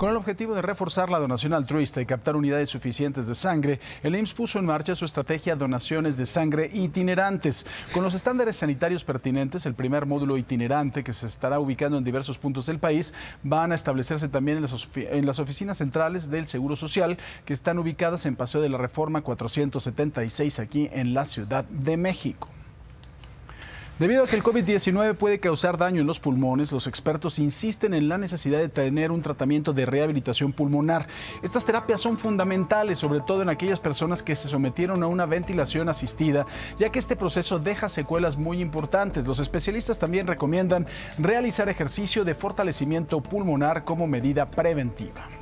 Con el objetivo de reforzar la donación altruista y captar unidades suficientes de sangre, el IMSS puso en marcha su estrategia Donaciones de Sangre Itinerantes. Con los estándares sanitarios pertinentes, el primer módulo itinerante que se estará ubicando en diversos puntos del país van a establecerse también en las, en las oficinas centrales del Seguro Social, que están ubicadas en Paseo de la Reforma 476 aquí en la Ciudad de México. Debido a que el COVID-19 puede causar daño en los pulmones, los expertos insisten en la necesidad de tener un tratamiento de rehabilitación pulmonar. Estas terapias son fundamentales, sobre todo en aquellas personas que se sometieron a una ventilación asistida, ya que este proceso deja secuelas muy importantes. Los especialistas también recomiendan realizar ejercicio de fortalecimiento pulmonar como medida preventiva.